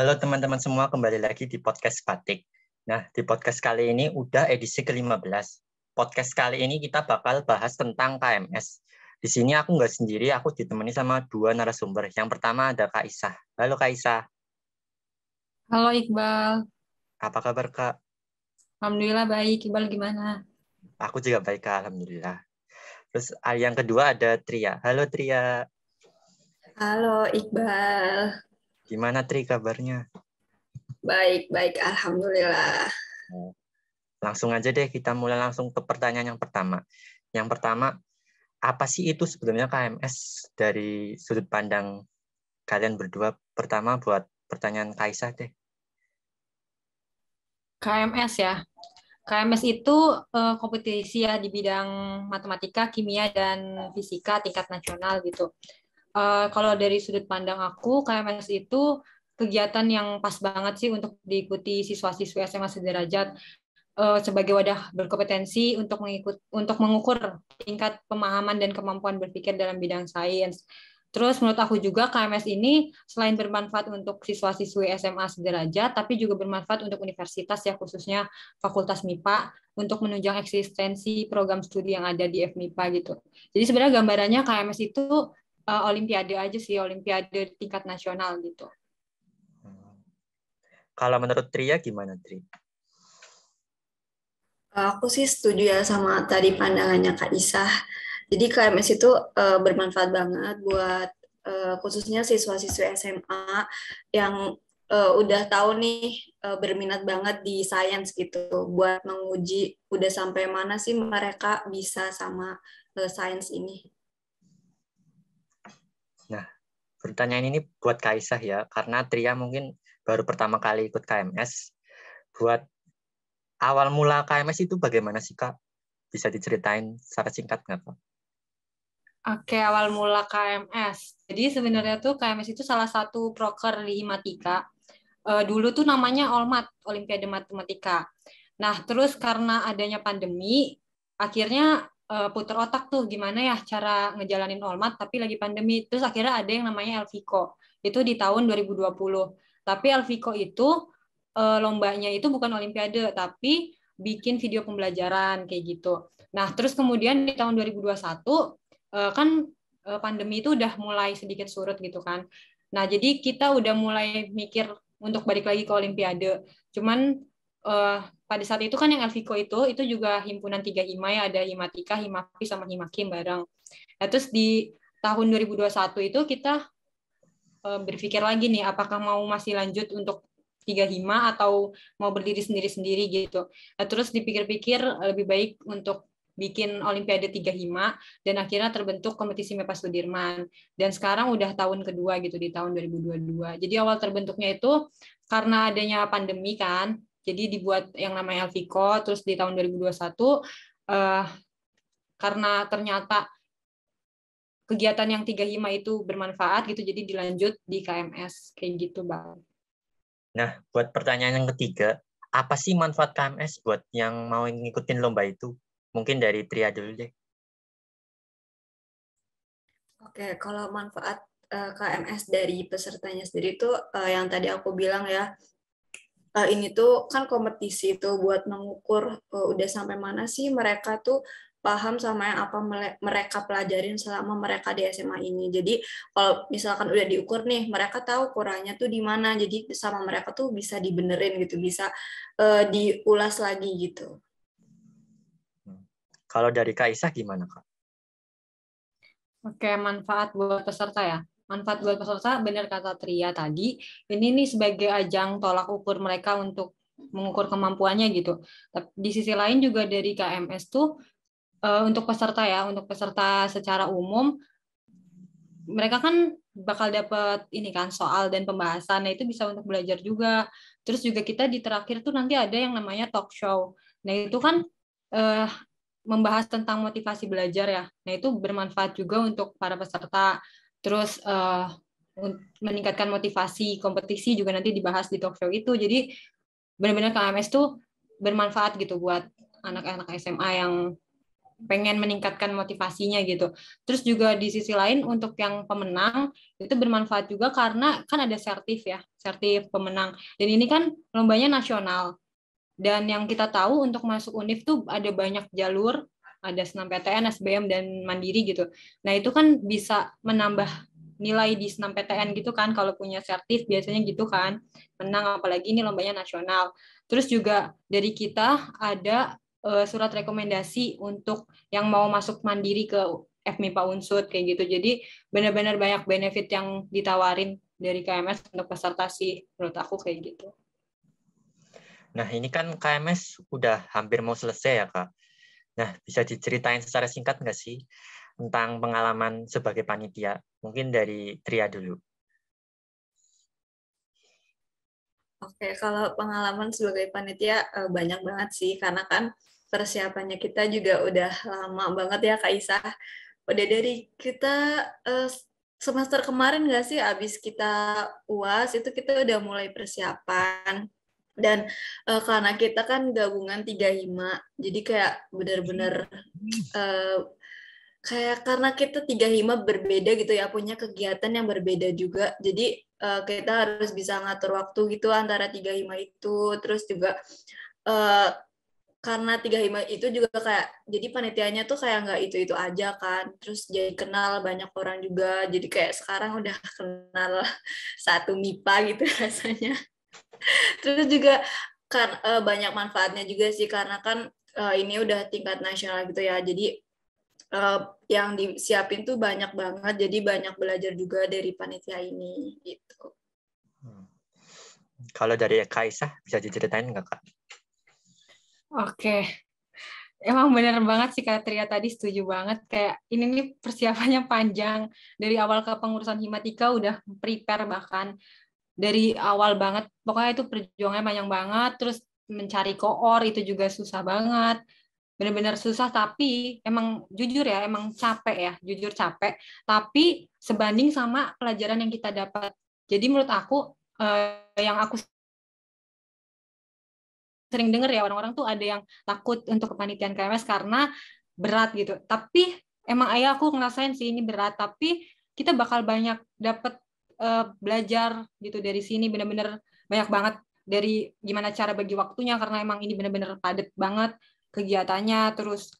Halo teman-teman semua, kembali lagi di podcast Batik. Nah, di podcast kali ini udah edisi ke-15. Podcast kali ini kita bakal bahas tentang KMS. Di sini aku nggak sendiri, aku ditemani sama dua narasumber. Yang pertama ada Kak Isa. Halo Kak Isa. Halo Iqbal. Apa kabar Kak? Alhamdulillah baik. Iqbal gimana? Aku juga baik Kak, Alhamdulillah. Terus ah, yang kedua ada Tria. Halo Tria. Halo Iqbal. Gimana Tri kabarnya? Baik, baik. Alhamdulillah. Langsung aja deh kita mulai langsung ke pertanyaan yang pertama. Yang pertama, apa sih itu sebenarnya KMS dari sudut pandang kalian berdua? Pertama buat pertanyaan Kaisa deh. KMS ya. KMS itu uh, kompetisi ya di bidang matematika, kimia, dan fisika tingkat nasional gitu. Uh, kalau dari sudut pandang aku, KMS itu kegiatan yang pas banget sih untuk diikuti siswa siswa SMA sederajat eh, sebagai wadah berkompetensi untuk mengikut untuk mengukur tingkat pemahaman dan kemampuan berpikir dalam bidang sains Terus menurut aku juga KMS ini selain bermanfaat untuk siswa-siswi SMA sederajat, tapi juga bermanfaat untuk universitas ya khususnya Fakultas MIPA untuk menunjang eksistensi program studi yang ada di FMIPA gitu. Jadi sebenarnya gambarannya KMS itu uh, olimpiade aja sih, olimpiade tingkat nasional gitu. Hmm. Kalau menurut Tria gimana Tri? Aku sih setuju ya sama tadi pandangannya Kak Isah jadi KMS itu uh, bermanfaat banget buat uh, khususnya siswa siswa SMA yang uh, udah tahu nih uh, berminat banget di sains gitu buat menguji udah sampai mana sih mereka bisa sama uh, sains ini. Nah, pertanyaan ini buat Kaisah ya karena Tria mungkin baru pertama kali ikut KMS. Buat awal mula KMS itu bagaimana sih Kak? Bisa diceritain secara singkat nggak Pak? Oke, awal mula KMS. Jadi sebenarnya tuh KMS itu salah satu proker di Himatika. Uh, dulu tuh namanya Olmat, Olimpiade Matematika. Nah, terus karena adanya pandemi, akhirnya uh, puter otak tuh gimana ya cara ngejalanin Olmat tapi lagi pandemi. Terus akhirnya ada yang namanya Elvico. Itu di tahun 2020. Tapi Elvico itu uh, lombanya itu bukan olimpiade, tapi bikin video pembelajaran kayak gitu. Nah, terus kemudian di tahun 2021 Eh, kan eh, pandemi itu udah mulai sedikit surut gitu kan. Nah, jadi kita udah mulai mikir untuk balik lagi ke Olimpiade. Cuman uh, pada saat itu kan yang Elviko itu itu juga himpunan tiga hima ya ada himatika, himapi sama himakim bareng. Nah, terus di tahun 2021 itu kita uh, berpikir lagi nih apakah mau masih lanjut untuk tiga hima atau mau berdiri sendiri-sendiri gitu. Nah, terus dipikir-pikir lebih baik untuk bikin Olimpiade tiga hima dan akhirnya terbentuk kompetisi Mepa Sudirman dan sekarang udah tahun kedua gitu di tahun 2022 jadi awal terbentuknya itu karena adanya pandemi kan jadi dibuat yang namanya Alfiko. terus di tahun 2021 eh, karena ternyata kegiatan yang tiga hima itu bermanfaat gitu jadi dilanjut di KMS kayak gitu bang. Nah buat pertanyaan yang ketiga apa sih manfaat KMS buat yang mau ngikutin lomba itu? Mungkin dari Tria dulu deh. Oke, kalau manfaat eh, KMS dari pesertanya sendiri itu eh, yang tadi aku bilang ya, eh, ini tuh kan kompetisi itu buat mengukur udah sampai mana sih mereka tuh paham sama yang apa mereka pelajarin selama mereka di SMA ini. Jadi kalau misalkan udah diukur nih, mereka tahu kurangnya tuh di mana. Jadi sama mereka tuh bisa dibenerin gitu, bisa uh, diulas lagi gitu. Kalau dari Kak Isa gimana Kak? Oke, manfaat buat peserta ya. Manfaat buat peserta benar kata Tria tadi, ini nih sebagai ajang tolak ukur mereka untuk mengukur kemampuannya gitu. di sisi lain juga dari KMS tuh eh, untuk peserta ya, untuk peserta secara umum mereka kan bakal dapat ini kan soal dan pembahasan nah itu bisa untuk belajar juga terus juga kita di terakhir tuh nanti ada yang namanya talk show nah itu kan eh, membahas tentang motivasi belajar ya. Nah, itu bermanfaat juga untuk para peserta. Terus uh, meningkatkan motivasi kompetisi juga nanti dibahas di talk itu. Jadi benar-benar KMS tuh bermanfaat gitu buat anak-anak SMA yang pengen meningkatkan motivasinya gitu. Terus juga di sisi lain untuk yang pemenang itu bermanfaat juga karena kan ada sertif ya, sertif pemenang. Dan ini kan lombanya nasional. Dan yang kita tahu untuk masuk UNIF tuh ada banyak jalur, ada senam PTN, SBM dan Mandiri gitu. Nah, itu kan bisa menambah nilai di PTN gitu kan kalau punya sertif biasanya gitu kan. Menang apalagi ini lombanya nasional. Terus juga dari kita ada uh, surat rekomendasi untuk yang mau masuk mandiri ke fmi FMIPA Unsur kayak gitu. Jadi benar-benar banyak benefit yang ditawarin dari KMS untuk peserta sih menurut aku kayak gitu. Nah, ini kan KMS udah hampir mau selesai ya, Kak. Nah, bisa diceritain secara singkat nggak sih tentang pengalaman sebagai panitia? Mungkin dari Tria dulu. Oke, kalau pengalaman sebagai panitia eh, banyak banget sih, karena kan persiapannya kita juga udah lama banget ya, Kak Isa. Udah dari kita eh, semester kemarin nggak sih, abis kita UAS itu kita udah mulai persiapan dan uh, karena kita kan gabungan tiga hima jadi kayak benar-benar uh, kayak karena kita tiga hima berbeda gitu ya punya kegiatan yang berbeda juga jadi uh, kita harus bisa ngatur waktu gitu antara tiga hima itu terus juga uh, karena tiga hima itu juga kayak jadi panitianya tuh kayak nggak itu itu aja kan terus jadi kenal banyak orang juga jadi kayak sekarang udah kenal satu mipa gitu rasanya Terus juga kan uh, banyak manfaatnya juga sih karena kan uh, ini udah tingkat nasional gitu ya. Jadi uh, yang disiapin tuh banyak banget. Jadi banyak belajar juga dari panitia ini gitu. Hmm. Kalau dari Kaisa bisa diceritain nggak kak? Oke, okay. emang bener banget sih kata Tria tadi setuju banget kayak ini nih persiapannya panjang dari awal ke pengurusan Himatika udah prepare bahkan dari awal banget pokoknya itu perjuangannya panjang banget terus mencari koor itu juga susah banget benar-benar susah tapi emang jujur ya emang capek ya jujur capek tapi sebanding sama pelajaran yang kita dapat jadi menurut aku eh, yang aku sering dengar ya orang-orang tuh ada yang takut untuk kepanitiaan KMS karena berat gitu tapi emang ayah aku ngerasain sih ini berat tapi kita bakal banyak dapat uh, belajar gitu dari sini benar-benar banyak banget dari gimana cara bagi waktunya karena emang ini benar-benar padat banget kegiatannya terus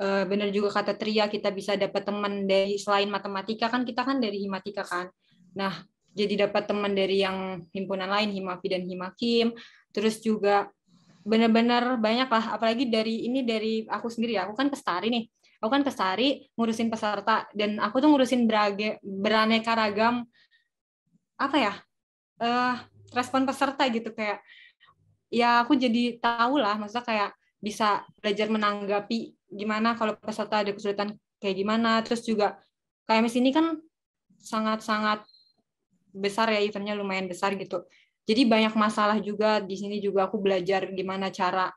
uh, eh, benar juga kata Tria kita bisa dapat teman dari selain matematika kan kita kan dari himatika kan nah jadi dapat teman dari yang himpunan lain himapi dan himakim terus juga benar-benar banyak lah apalagi dari ini dari aku sendiri ya aku kan pestari nih aku kan pestari ngurusin peserta dan aku tuh ngurusin berage, beraneka ragam apa ya uh, respon peserta gitu kayak ya aku jadi tahu lah maksudnya kayak bisa belajar menanggapi gimana kalau peserta ada kesulitan kayak gimana terus juga KMS sini kan sangat-sangat besar ya eventnya lumayan besar gitu jadi banyak masalah juga di sini juga aku belajar gimana cara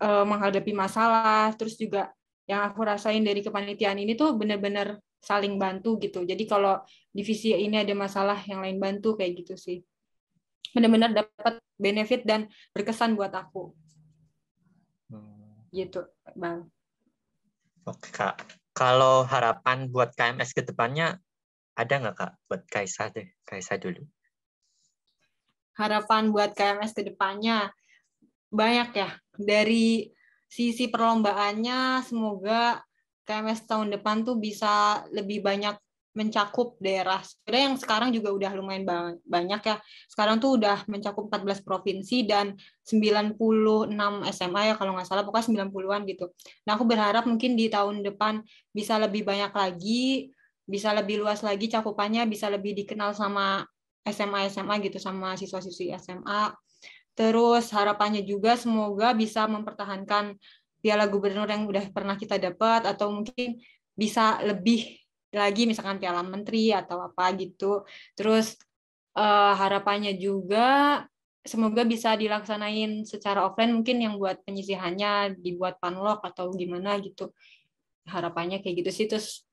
uh, menghadapi masalah terus juga yang aku rasain dari kepanitiaan ini tuh bener-bener saling bantu gitu. Jadi kalau divisi ini ada masalah yang lain bantu kayak gitu sih. Benar-benar dapat benefit dan berkesan buat aku. Hmm. Gitu, Bang. Oke, Kak. Kalau harapan buat KMS ke depannya ada nggak, Kak? Buat Kaisa deh, Kaisa dulu. Harapan buat KMS ke depannya banyak ya. Dari sisi perlombaannya semoga TMS tahun depan tuh bisa lebih banyak mencakup daerah sepeda yang sekarang juga udah lumayan banyak ya. Sekarang tuh udah mencakup 14 provinsi dan 96 SMA ya kalau nggak salah, pokoknya 90-an gitu. Nah aku berharap mungkin di tahun depan bisa lebih banyak lagi, bisa lebih luas lagi cakupannya, bisa lebih dikenal sama SMA-SMA gitu, sama siswa-siswi SMA. Terus harapannya juga semoga bisa mempertahankan piala gubernur yang udah pernah kita dapat atau mungkin bisa lebih lagi misalkan piala menteri atau apa gitu. Terus uh, harapannya juga semoga bisa dilaksanain secara offline mungkin yang buat penyisihannya dibuat panlok atau gimana gitu. Harapannya kayak gitu sih terus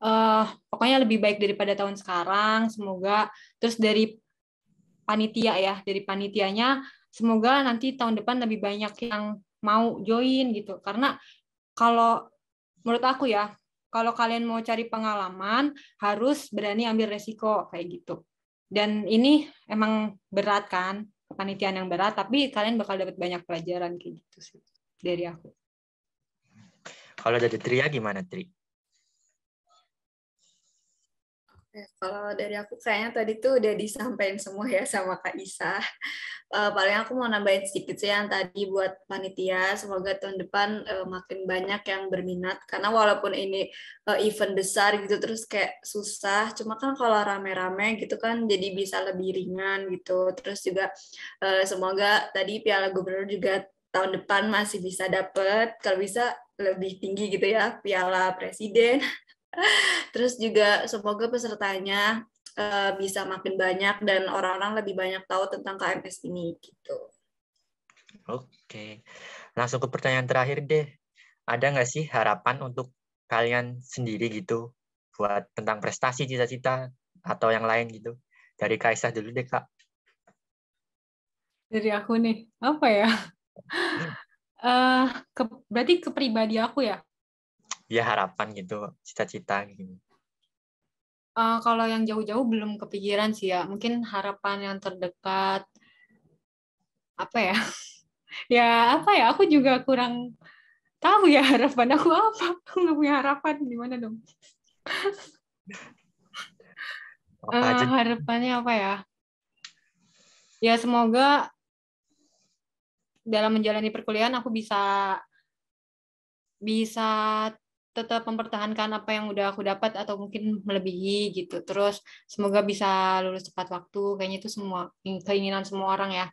uh, pokoknya lebih baik daripada tahun sekarang semoga terus dari panitia ya dari panitianya semoga nanti tahun depan lebih banyak yang mau join gitu karena kalau menurut aku ya kalau kalian mau cari pengalaman harus berani ambil resiko kayak gitu dan ini emang berat kan kepanitiaan yang berat tapi kalian bakal dapat banyak pelajaran kayak gitu sih dari aku kalau dari Tria gimana Tri Kalau dari aku kayaknya tadi tuh udah disampaikan semua ya sama Kak Isa. Uh, paling aku mau nambahin sedikit sih yang tadi buat panitia. Semoga tahun depan uh, makin banyak yang berminat. Karena walaupun ini uh, event besar gitu terus kayak susah. Cuma kan kalau rame-rame gitu kan jadi bisa lebih ringan gitu. Terus juga uh, semoga tadi Piala Gubernur juga tahun depan masih bisa dapet. Kalau bisa lebih tinggi gitu ya Piala Presiden Terus juga semoga pesertanya uh, bisa makin banyak dan orang-orang lebih banyak tahu tentang KMS ini gitu. Oke, langsung ke pertanyaan terakhir deh. Ada nggak sih harapan untuk kalian sendiri gitu buat tentang prestasi cita-cita atau yang lain gitu? Dari Kaisah dulu deh kak. Dari aku nih apa ya? Hmm. Eh, Uh, ke, berarti ke pribadi aku ya ya harapan gitu cita-cita gitu uh, kalau yang jauh-jauh belum kepikiran sih ya mungkin harapan yang terdekat apa ya ya apa ya aku juga kurang tahu ya harapan aku apa aku nggak punya harapan di mana dong apa aja. Uh, harapannya apa ya ya semoga dalam menjalani perkuliahan aku bisa bisa tetap mempertahankan apa yang udah aku dapat atau mungkin melebihi gitu. Terus semoga bisa lulus cepat waktu. Kayaknya itu semua keinginan semua orang ya.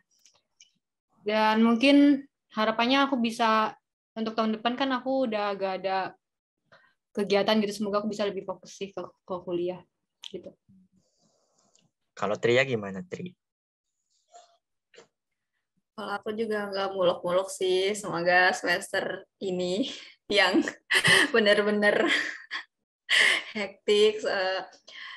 Dan mungkin harapannya aku bisa untuk tahun depan kan aku udah agak ada kegiatan gitu. Semoga aku bisa lebih fokus sih ke, ke kuliah gitu. Kalau Tria gimana Tri? Kalau aku juga nggak muluk-muluk sih, semoga semester ini yang benar-benar hektik. Eh,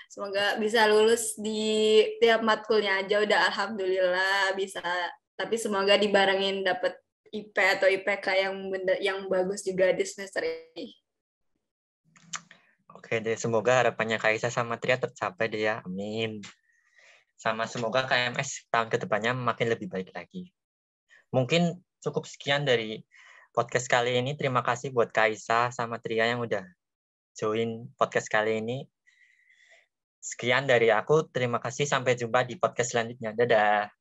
semoga bisa lulus di tiap matkulnya aja udah alhamdulillah bisa. Tapi semoga dibarengin dapet IP atau IPK yang bener, yang bagus juga di semester ini. Oke deh, semoga harapannya Kaisa sama Tria tercapai deh ya. Amin. Sama semoga KMS tahun kedepannya makin lebih baik lagi. Mungkin cukup sekian dari podcast kali ini. Terima kasih buat Kaisa sama Tria yang udah join podcast kali ini. Sekian dari aku. Terima kasih. Sampai jumpa di podcast selanjutnya. Dadah.